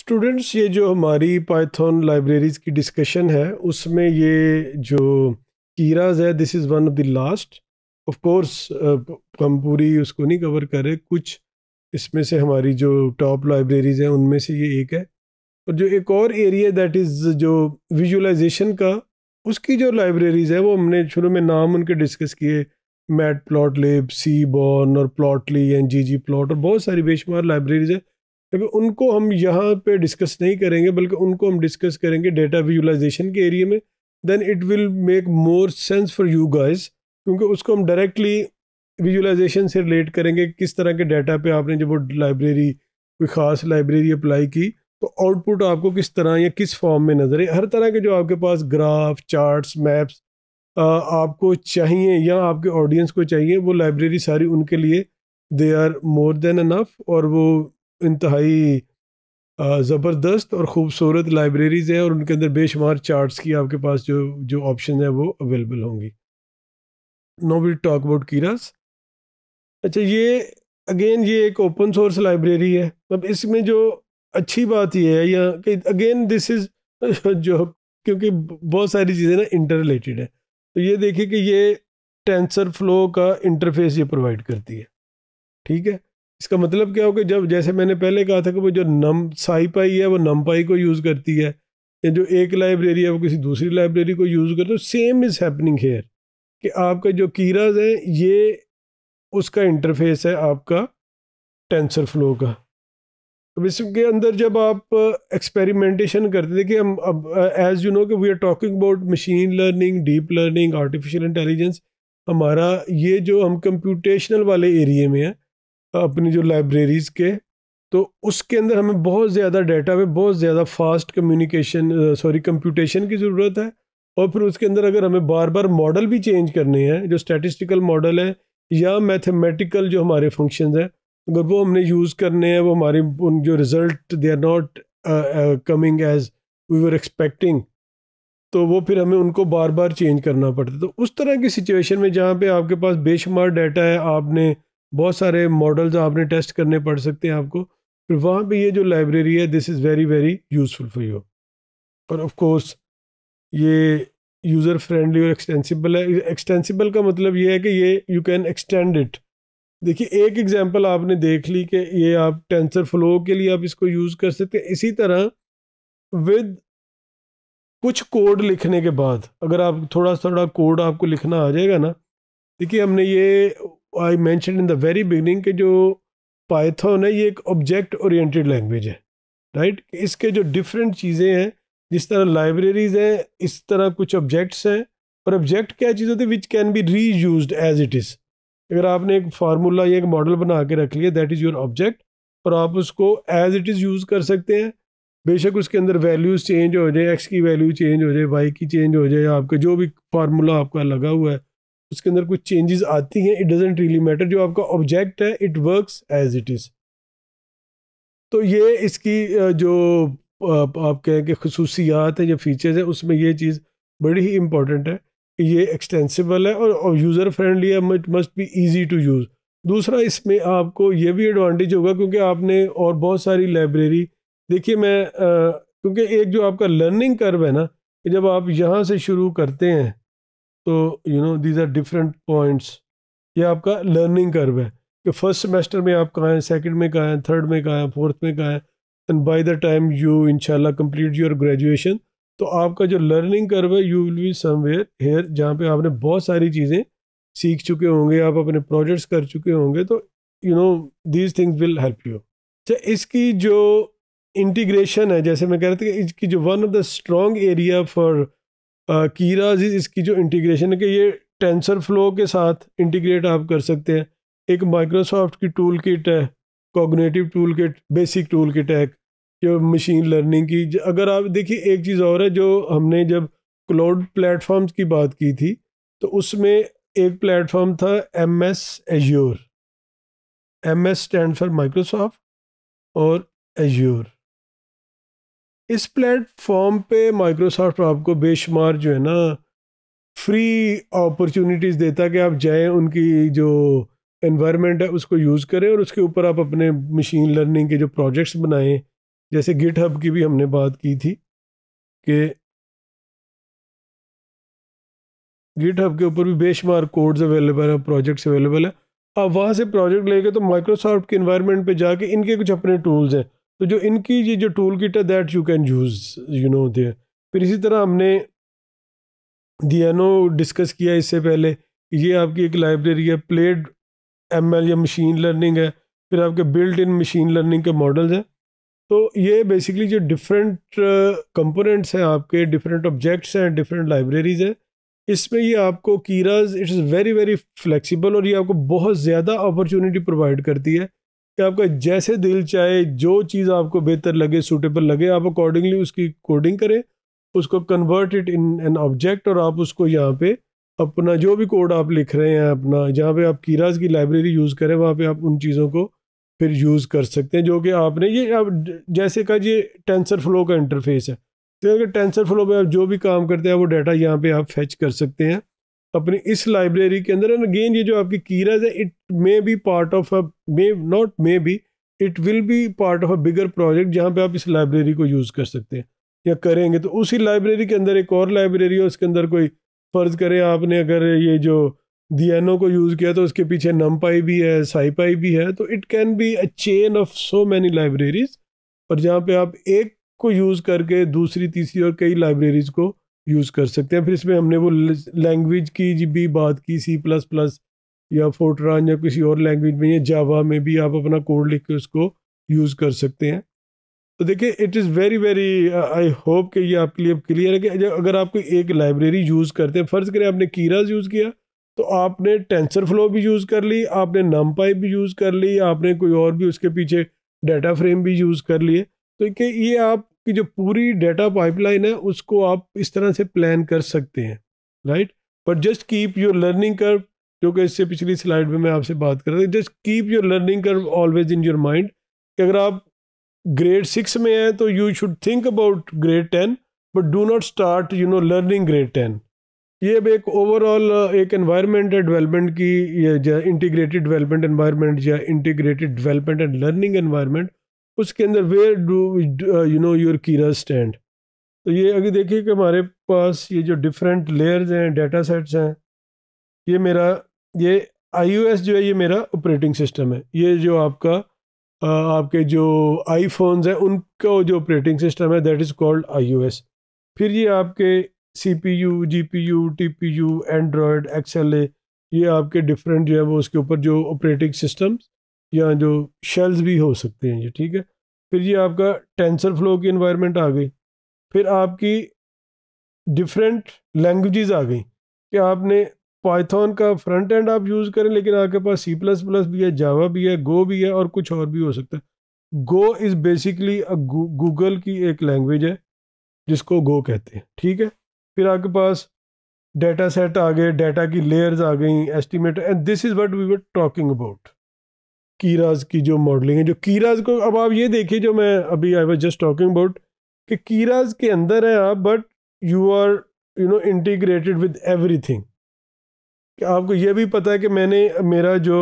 students ये जो हमारी पाइथन लाइब्रेरीज़ की डिस्कशन है उसमें ये जो कीराज है this is one of the last of course हम पूरी उसको नहीं कवर करें कुछ इसमें से हमारी जो टॉप लाइब्रेरीज़ हैं उनमें से ये एक है और जो एक और एरिया दैट इज़ जो विजुलाइजेशन का उसकी जो लाइब्रेरीज़ है वो हमने शुरू में नाम उनके डिस्कस किए Matplotlib Seaborn और Plotly and G G plot और बहुत सारी बेशुमार लाइब्रेरीज़ हैं क्योंकि उनको हम यहाँ पे डिस्कस नहीं करेंगे बल्कि उनको हम डिस्कस करेंगे डेटा विजुलाइजेशन के एरिए में then it will make more sense for you guys क्योंकि उसको हम डायरेक्टली विजुलाइजेशन से रिलेट करेंगे किस तरह के डाटा पे आपने जब वो लाइब्रेरी कोई ख़ास लाइब्रेरी अप्लाई की तो आउटपुट आपको किस तरह या किस फॉर्म में नज़र है हर तरह के जो आपके पास ग्राफ चार्ट्स मैप्स आपको चाहिए या आपके ऑडियंस को चाहिए वो लाइब्रेरी सारी उनके लिए they are more than enough और वो इंतहाई ज़बरदस्त और ख़ूबसूरत लाइब्रेरीज़ हैं और उनके अंदर बेशुमार चार्ट्स की आपके पास जो जो ऑप्शन है वो अवेलेबल होंगी no we talk about Keras अच्छा ये अगेन ये एक ओपन सोर्स लाइब्रेरी है अब इसमें जो अच्छी बात यह है या कि अगेन दिस इज़ जो क्योंकि बहुत सारी चीज़ें ना इंटर रिलेटेड है तो ये देखिए कि ये टेंसर फ्लो का इंटरफेस ये प्रोवाइड करती है ठीक है इसका मतलब क्या होगा जब जैसे मैंने पहले कहा था कि वो जो नम साई पाई है वो नम पाई को यूज़ करती है या जो एक लाइब्रेरी है वो किसी दूसरी लाइब्रेरी को यूज़ करती है सेम इज़ हैपनिंग हेयर कि आपका जो कीराज है ये उसका इंटरफेस है आपका टेंसर फ्लो का अब इसके अंदर जब आप एक्सपेरिमेंटेशन करते थे कि हम अब एज़ यू नो कि we are talking about machine learning deep learning artificial intelligence हमारा ये जो हम कंप्यूटेशनल वाले एरिए में है अपनी जो लाइब्रेरीज के तो उसके अंदर हमें बहुत ज़्यादा डाटा पे बहुत ज़्यादा फास्ट कम्युनिकेशन सॉरी कंप्यूटेशन की ज़रूरत है और फिर उसके अंदर अगर हमें बार बार मॉडल भी चेंज करने हैं जो स्टैटिस्टिकल मॉडल है या मैथमेटिकल जो हमारे फंक्शन हैं अगर वो हमने यूज़ करने हैं वो हमारे उन जो result they are not coming as we are expecting तो वो फिर हमें उनको बार बार चेंज करना पड़ता है तो उस तरह की सिचुएशन में जहाँ पे आपके पास बेशुमार डाटा है आपने बहुत सारे मॉडल्स आपने टेस्ट करने पड़ सकते हैं आपको फिर वहाँ पे ये जो लाइब्रेरी है this is very very useful for you और ऑफ कोर्स ये यूज़र फ्रेंडली और एक्सटेंसिबल है एक्सटेंसिबल का मतलब ये है कि ये यू कैन एक्सटेंड इट देखिए एक एग्जांपल आपने देख ली कि ये आप टेंसर फ्लो के लिए आप इसको यूज़ कर सकते हैं इसी तरह विद कुछ कोड लिखने के बाद अगर आप थोड़ा थोड़ा कोड आपको लिखना आ जाएगा ना देखिए हमने ये I mention in the very beginning के जो पाइथन है ये एक ऑब्जेक्ट ओरिएंटेड लैंग्वेज है राइट इसके जो डिफरेंट चीज़ें हैं जिस तरह लाइब्रेरीज हैं इस तरह कुछ ऑब्जेक्ट्स हैं और ऑब्जेक्ट क्या चीज़ होती है which can be reuse as it is अगर आपने एक फार्मूला या एक मॉडल बना के रख लिया दैट इज़ योर ऑब्जेक्ट और आप उसको एज इट इज़ यूज़ कर सकते हैं बेशक उसके अंदर वैल्यूज़ चेंज हो जाए एक्स की वैल्यू चेंज हो जाए वाई की चेंज हो जाए आपका जो भी फार्मूला आपका लगा हुआ है उसके अंदर कुछ चेंजेस आती हैं इट डजेंट रियली मैटर जो आपका ऑब्जेक्ट है it works as it is तो ये इसकी जो आप, कहें कि खसूसियात हैं या फीचर्स हैं उसमें ये चीज़ बड़ी ही इम्पॉर्टेंट है कि ये एक्सटेंसिबल है और, यूज़र फ्रेंडली है it must be easy to use दूसरा इसमें आपको ये भी एडवांटेज होगा क्योंकि आपने और बहुत सारी लाइब्रेरी देखिए मैं क्योंकि एक जो आपका लर्निंग कर्व है ना जब आप यहाँ से शुरू करते हैं तो you know these are different points ये आपका लर्निंग कर्व है कि फर्स्ट सेमेस्टर में आप कहाँ हैं सेकेंड में कहाँ हैं थर्ड में कहाँ हैं फोर्थ में कहाँ हैं and by the time you इनशाला कम्प्लीट योर ग्रेजुएशन तो आपका जो लर्निंग कर्व है you will be somewhere here जहाँ पे आपने बहुत सारी चीज़ें सीख चुके होंगे आप अपने प्रोजेक्ट्स कर चुके होंगे तो you know these things will help you अच्छा इसकी जो इंटीग्रेशन है जैसे मैं कह रहा था कि इसकी जो one of the strong area for Keras इसकी जो इंटीग्रेशन है कि ये टेंसर फ्लो के साथ इंटीग्रेट आप कर सकते हैं एक माइक्रोसॉफ्ट की टूल किट है cognitive toolkit basic toolkit है जो मशीन लर्निंग की अगर आप देखिए एक चीज़ और है जो हमने जब क्लाउड प्लेटफॉर्म्स की बात की थी तो उसमें एक प्लेटफॉर्म था M S Azure M S stand for Microsoft और एज्योर इस प्लेटफॉर्म पे माइक्रोसॉफ्ट आपको बेशुमार जो है ना फ्री अपॉर्चुनिटीज़ देता कि आप जाएं उनकी जो इन्वायरमेंट है उसको यूज़ करें और उसके ऊपर आप अपने मशीन लर्निंग के जो प्रोजेक्ट्स बनाएं जैसे गिट हब की भी हमने बात की थी कि गिट हब के ऊपर भी बेशुमार कोड्स अवेलेबल हैं प्रोजेक्ट्स अवेलेबल हैं आप वहाँ से प्रोजेक्ट लेके तो माइक्रोसॉफ्ट के इन्वायरमेंट पे जाके इनके कुछ अपने टूल्स हैं तो जो इनकी ये जो टूल किट है that you can use you know they फिर इसी तरह हमने दियानो डिस्कस किया इससे पहले ये आपकी एक लाइब्रेरी है प्लेड एम या मशीन लर्निंग है फिर आपके बिल्ट इन मशीन लर्निंग के मॉडल्स हैं तो ये बेसिकली जो डिफरेंट कंपोनेंट्स uh, हैं आपके डिफरेंट ऑब्जेक्ट्स हैं डिफरेंट लाइब्रेरीज़ हैं इसमें ये आपको Keras it's very very flexible और ये आपको बहुत ज़्यादा अपॉर्चुनिटी प्रोवाइड करती है कि आपका जैसे दिल चाहे जो चीज़ आपको बेहतर लगे सूटेबल लगे आप अकॉर्डिंगली उसकी कोडिंग करें उसको convert it in an object और आप उसको यहाँ पे अपना जो भी कोड आप लिख रहे हैं अपना जहाँ पे आप कीराज की लाइब्रेरी यूज़ करें वहाँ पे आप उन चीज़ों को फिर यूज़ कर सकते हैं जो कि आपने ये आप जैसे कहा ये टेंसर फ्लो का इंटरफेस है तो अगर टेंसर फ्लो में आप जो भी काम करते हैं वो डाटा यहाँ पर आप फैच कर सकते हैं अपनी इस लाइब्रेरी के अंदर एंड अगेन ये जो आपकी कीराज है it may be part of a may not may be it will be part of a bigger project जहाँ पे आप इस लाइब्रेरी को यूज़ कर सकते हैं या करेंगे तो उसी लाइब्रेरी के अंदर एक और लाइब्रेरी है उसके अंदर कोई फ़र्ज़ करें आपने अगर ये जो डी को यूज़ किया तो उसके पीछे नम भी है साईपाई भी है तो it can be a chain of so many libraries और जहाँ पर आप एक को यूज़ करके दूसरी तीसरी और कई लाइब्रेरीज़ को यूज़ कर सकते हैं फिर इसमें हमने वो लैंग्वेज की भी बात की सी प्लस प्लस या फोटरान या किसी और लैंग्वेज में या जावा में भी आप अपना कोड लिख के उसको यूज़ कर सकते हैं तो देखिए it is very very I hope कि ये आपके लिए क्लियर है कि अगर आप कोई एक लाइब्रेरी यूज़ करते हैं फ़र्ज़ करें आपने कीराज यूज़ किया तो आपने टेंसर फ्लो भी यूज़ कर ली आपने नम भी यूज़ कर ली आपने कोई और भी उसके पीछे डाटा फ्रेम भी यूज़ कर लिए तो ये आप आपकी जो पूरी डेटा पाइपलाइन है उसको आप इस तरह से प्लान कर सकते हैं right but just keep your learning कर जो कि इससे पिछली स्लाइड में मैं आपसे बात कर रहा था जस्ट कीप योर लर्निंग कर ऑलवेज इन योर माइंड कि अगर आप ग्रेड सिक्स में हैं तो you should think about grade ten but do not start you know learning grade ten ये अब एक ओवरऑल एक एनवायरनमेंट है डेवलपमेंट की या इंटीग्रेटेड डेवलपमेंट एनवायरनमेंट या integrated development and learning environment उसके अंदर where do you know your Keras stand तो ये अगर देखिए कि हमारे पास ये जो डिफरेंट लेयर्स हैं डाटा सेट्स हैं ये मेरा ये आईओएस जो है ये मेरा ऑपरेटिंग सिस्टम है ये जो आपका uh, आपके जो आईफोन्स हैं उनका जो ऑपरेटिंग सिस्टम है दैट इज़ कॉल्ड आईओएस फिर ये आपके CPU GPU TPU Android XLA ये आपके डिफरेंट जो है वो उसके ऊपर जो ऑपरेटिंग सिस्टम्स या जो शेल्स भी हो सकते हैं ये ठीक है फिर ये आपका टेंसर फ्लो की इन्वायरमेंट आ गई फिर आपकी डिफरेंट लैंग्वेजेस आ गई कि आपने पाइथन का फ्रंट एंड आप यूज़ करें लेकिन आपके पास सी प्लस प्लस भी है जावा भी है गो भी है और कुछ और भी हो सकता है गो इज़ बेसिकली गूगल की एक लैंग्वेज है जिसको गो कहते हैं ठीक है फिर आपके पास डेटा सेट आ गए डेटा की लेयर्स आ गई estimate and this is what we were talking about Keras की जो मॉडलिंग है जो कीराज को अब आप ये देखिए जो मैं अभी I was just talking about कि कीराज के अंदर है आप but you are you know integrated with everything आपको ये भी पता है कि मैंने मेरा जो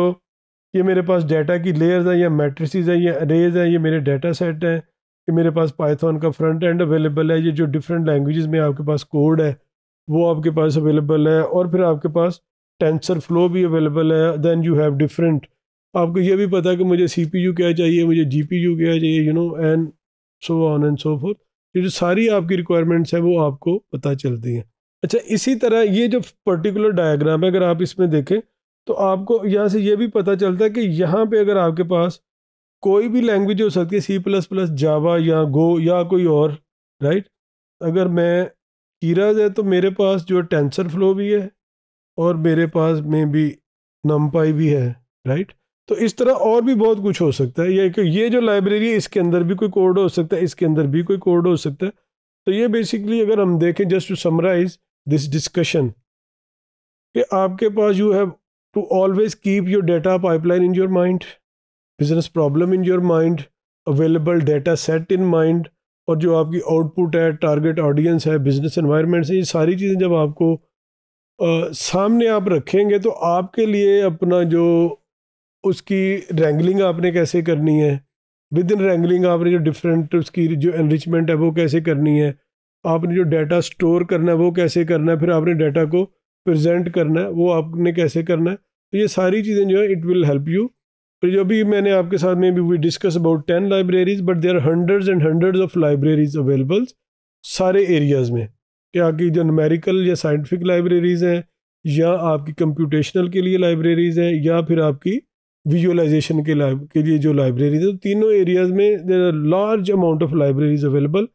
ये मेरे पास डाटा की लेयर्स है या मैट्रिसेस हैं या अरेज हैं ये मेरे डाटा सेट हैं ये मेरे पास पाइथन का फ्रंट एंड अवेलेबल है ये जो डिफरेंट लैंग्वेजेस में आपके पास कोड है वो आपके पास अवेलेबल है और फिर आपके पास टेंसर फ्लो भी अवेलेबल है देन यू हैव डिफरेंट आपको यह भी पता है कि मुझे सी पी यू क्या चाहिए मुझे जी पी यू क्या चाहिए you know and so on and so forth ये जो सारी आपकी रिक्वायरमेंट्स हैं वो आपको पता चलती हैं अच्छा इसी तरह ये जो पर्टिकुलर डायग्राम है अगर आप इसमें देखें तो आपको यहाँ से ये भी पता चलता है कि यहाँ पे अगर आपके पास कोई भी लैंग्वेज हो सकती है सी प्लस प्लस जावा या गो या कोई और राइट अगर मैं कीराज है तो मेरे पास जो टेंसर फ्लो भी है और मेरे पास में भी नम्पाई भी है राइट तो इस तरह और भी बहुत कुछ हो सकता है ये ये जो लाइब्रेरी है इसके अंदर भी कोई कोड हो सकता है इसके अंदर भी कोई कोड हो सकता है तो ये बेसिकली अगर हम देखें just to summarise this discussion कि आपके पास you have to always keep your data pipeline in your mind business problem in your mind available data set in mind और जो आपकी आउटपुट है टारगेट ऑडियंस है बिजनेस इन्वायरमेंट है ये सारी चीज़ें जब आपको आ, सामने आप रखेंगे तो आपके लिए अपना जो उसकी रैंगलिंग आपने कैसे करनी है विद इन रैंगलिंग आपने जो डिफरेंट उसकी जो एनरिचमेंट है वो कैसे करनी है आपने जो डाटा स्टोर करना है वो कैसे करना है फिर आपने डाटा को प्रेजेंट करना है वो आपने कैसे करना है तो ये सारी चीज़ें जो है इट विल हेल्प यू फिर जो भी मैंने आपके साथ में भी we discuss about ten libraries but there hundreds and hundreds of libraries availables सारे एरियाज़ में क्या कि जो नमेरिकल या साइंटिफिक लाइब्रेरीज़ हैं या आपकी कंप्यूटेशनल के लिए लाइब्रेरीज़ हैं या फिर आपकी विजुअलाइजेशन के के लिए जो लाइब्रेरीज है तो तीनों एरियाज में there are large amount of libraries available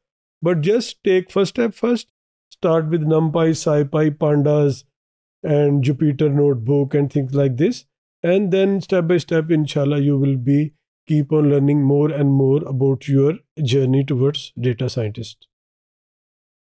but just take first step first start with num sci SciPy pandas and Jupyter notebook and things like this and then step by step इनशाला you will be keep on learning more and more about your journey towards data scientist